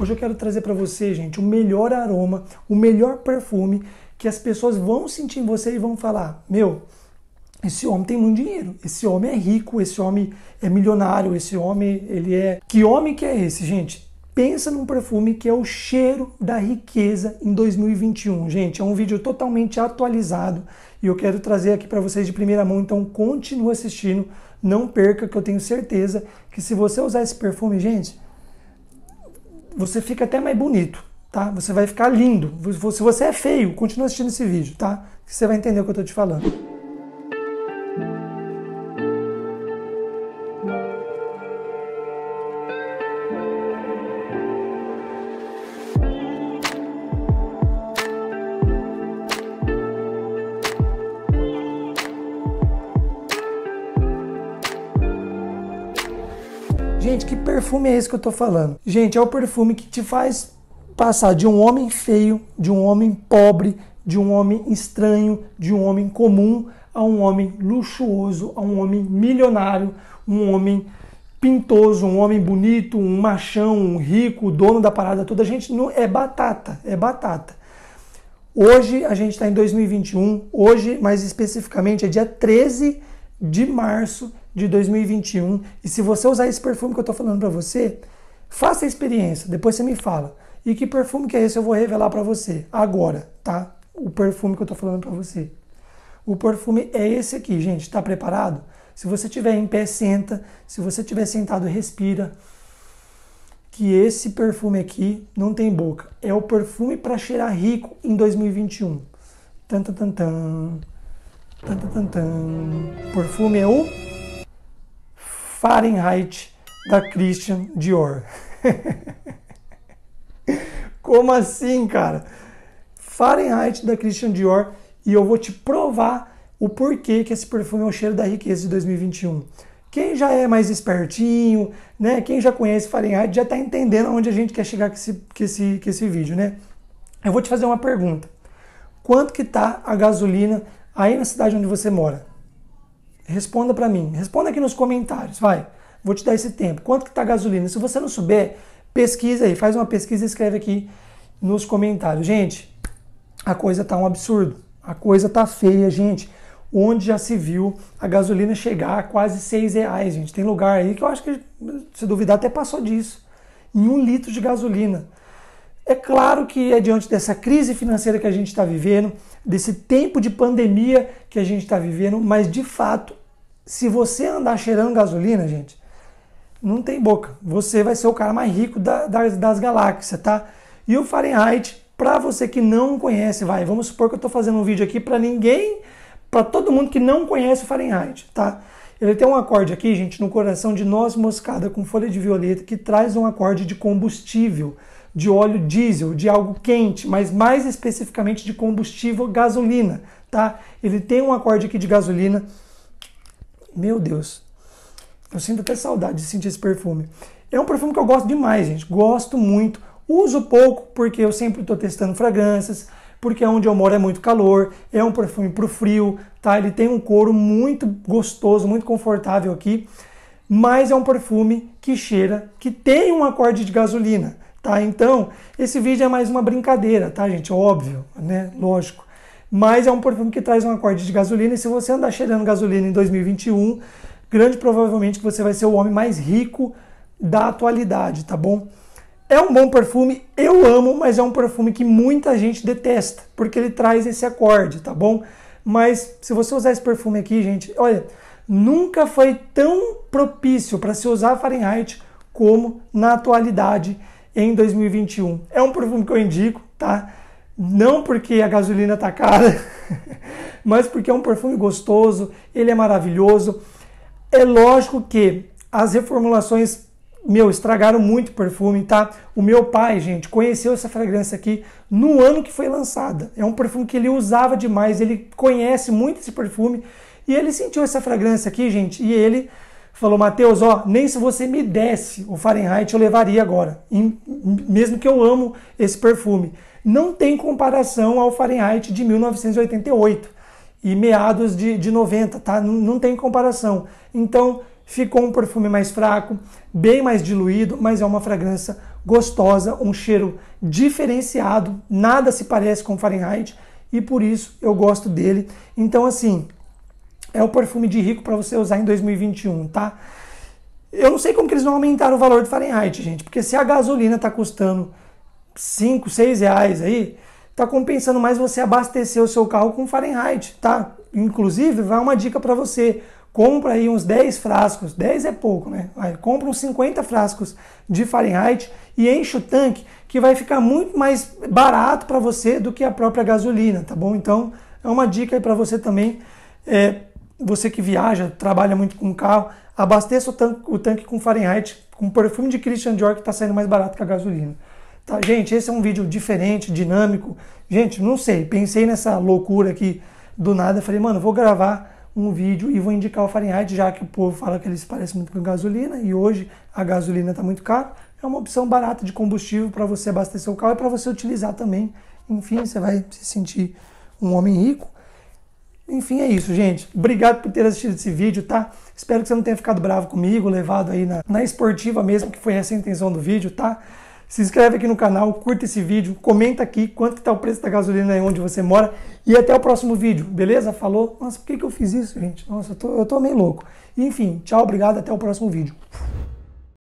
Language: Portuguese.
Hoje eu quero trazer para você, gente, o melhor aroma, o melhor perfume que as pessoas vão sentir em você e vão falar: "Meu, esse homem tem muito dinheiro, esse homem é rico, esse homem é milionário, esse homem, ele é Que homem que é esse, gente? Pensa num perfume que é o cheiro da riqueza em 2021, gente. É um vídeo totalmente atualizado e eu quero trazer aqui para vocês de primeira mão, então continue assistindo, não perca que eu tenho certeza que se você usar esse perfume, gente, você fica até mais bonito, tá? Você vai ficar lindo. Se você é feio, continua assistindo esse vídeo, tá? Você vai entender o que eu tô te falando. gente, que perfume é esse que eu tô falando? Gente, é o perfume que te faz passar de um homem feio, de um homem pobre, de um homem estranho, de um homem comum, a um homem luxuoso, a um homem milionário, um homem pintoso, um homem bonito, um machão, um rico, dono da parada toda. A gente não é batata, é batata. Hoje a gente está em 2021, hoje mais especificamente é dia 13 de março de 2021. E se você usar esse perfume que eu estou falando para você, faça a experiência, depois você me fala. E que perfume que é esse eu vou revelar para você agora, tá? O perfume que eu estou falando para você. O perfume é esse aqui, gente. Está preparado? Se você tiver em pé, senta. Se você tiver sentado, respira. Que esse perfume aqui não tem boca. É o perfume para cheirar rico em 2021. Tan tan tan tan. Tan tan tan. Perfume é o Fahrenheit da Christian Dior. Como assim, cara? Fahrenheit da Christian Dior e eu vou te provar o porquê que esse perfume é o cheiro da riqueza de 2021. Quem já é mais espertinho, né? Quem já conhece Fahrenheit já está entendendo onde a gente quer chegar com esse, com esse, com esse vídeo, né? Eu vou te fazer uma pergunta. Quanto que tá a gasolina aí na cidade onde você mora? Responda para mim. Responda aqui nos comentários, vai. Vou te dar esse tempo. Quanto que tá a gasolina? Se você não souber, pesquisa aí, faz uma pesquisa e escreve aqui nos comentários. Gente, a coisa tá um absurdo. A coisa tá feia, gente. Onde já se viu a gasolina chegar a quase seis reais, gente. Tem lugar aí que eu acho que, se duvidar, até passou disso. Em um litro de gasolina. É claro que é diante dessa crise financeira que a gente está vivendo, desse tempo de pandemia que a gente está vivendo, mas de fato, se você andar cheirando gasolina, gente, não tem boca. Você vai ser o cara mais rico da, das, das galáxias, tá? E o Fahrenheit, para você que não conhece, vai, vamos supor que eu estou fazendo um vídeo aqui para ninguém, para todo mundo que não conhece o Fahrenheit, tá? Ele tem um acorde aqui, gente, no coração de noz moscada com folha de violeta que traz um acorde de combustível de óleo diesel, de algo quente, mas mais especificamente de combustível gasolina, tá? Ele tem um acorde aqui de gasolina. Meu Deus, eu sinto até saudade de sentir esse perfume. É um perfume que eu gosto demais, gente. Gosto muito. Uso pouco porque eu sempre estou testando fragrâncias, porque é onde eu moro é muito calor. É um perfume para o frio, tá? Ele tem um couro muito gostoso, muito confortável aqui. Mas é um perfume que cheira, que tem um acorde de gasolina. Tá? Então, esse vídeo é mais uma brincadeira, tá, gente? É óbvio, né? Lógico. Mas é um perfume que traz um acorde de gasolina, e se você andar cheirando gasolina em 2021, grande provavelmente você vai ser o homem mais rico da atualidade, tá bom? É um bom perfume, eu amo, mas é um perfume que muita gente detesta, porque ele traz esse acorde, tá bom? Mas se você usar esse perfume aqui, gente, olha, nunca foi tão propício para se usar Fahrenheit como na atualidade em 2021. É um perfume que eu indico, tá? Não porque a gasolina tá cara, mas porque é um perfume gostoso, ele é maravilhoso. É lógico que as reformulações, meu, estragaram muito o perfume, tá? O meu pai, gente, conheceu essa fragrância aqui no ano que foi lançada. É um perfume que ele usava demais, ele conhece muito esse perfume e ele sentiu essa fragrância aqui, gente, e ele falou: Mateus, ó, nem se você me desse o Fahrenheit eu levaria agora, mesmo que eu amo esse perfume. Não tem comparação ao Fahrenheit de 1988 e meados de, de 90, tá? Não, não tem comparação. Então ficou um perfume mais fraco, bem mais diluído, mas é uma fragrância gostosa, um cheiro diferenciado, nada se parece com Fahrenheit e por isso eu gosto dele. Então, assim, é o perfume de rico para você usar em 2021, tá? Eu não sei como que eles vão aumentar o valor do Fahrenheit, gente, porque se a gasolina está custando 5, 6 reais aí, tá compensando mais você abastecer o seu carro com Fahrenheit, tá? Inclusive, vai uma dica para você, compra aí uns 10 frascos, 10 é pouco, né? Vai, compra uns 50 frascos de Fahrenheit e enche o tanque, que vai ficar muito mais barato para você do que a própria gasolina, tá bom? Então, é uma dica aí para você também é, você que viaja, trabalha muito com carro, abasteça o tanque, o tanque com Fahrenheit, com perfume de Christian Dior que está saindo mais barato que a gasolina. Tá, gente, esse é um vídeo diferente, dinâmico. Gente, não sei, pensei nessa loucura aqui do nada, falei, mano, vou gravar um vídeo e vou indicar o Fahrenheit, já que o povo fala que ele se parece muito com gasolina e hoje a gasolina está muito cara. É uma opção barata de combustível para você abastecer o carro e para você utilizar também. Enfim, você vai se sentir um homem rico. Enfim, é isso, gente. Obrigado por ter assistido esse vídeo, tá? Espero que você não tenha ficado bravo comigo, levado aí na, na esportiva mesmo, que foi essa a intenção do vídeo, tá? Se inscreve aqui no canal, curta esse vídeo, comenta aqui quanto está o preço da gasolina aí onde você mora e até o próximo vídeo, beleza? Falou? Nossa, por que, que eu fiz isso, gente? Nossa, eu tô, eu tô meio louco. Enfim, tchau, obrigado, até o próximo vídeo.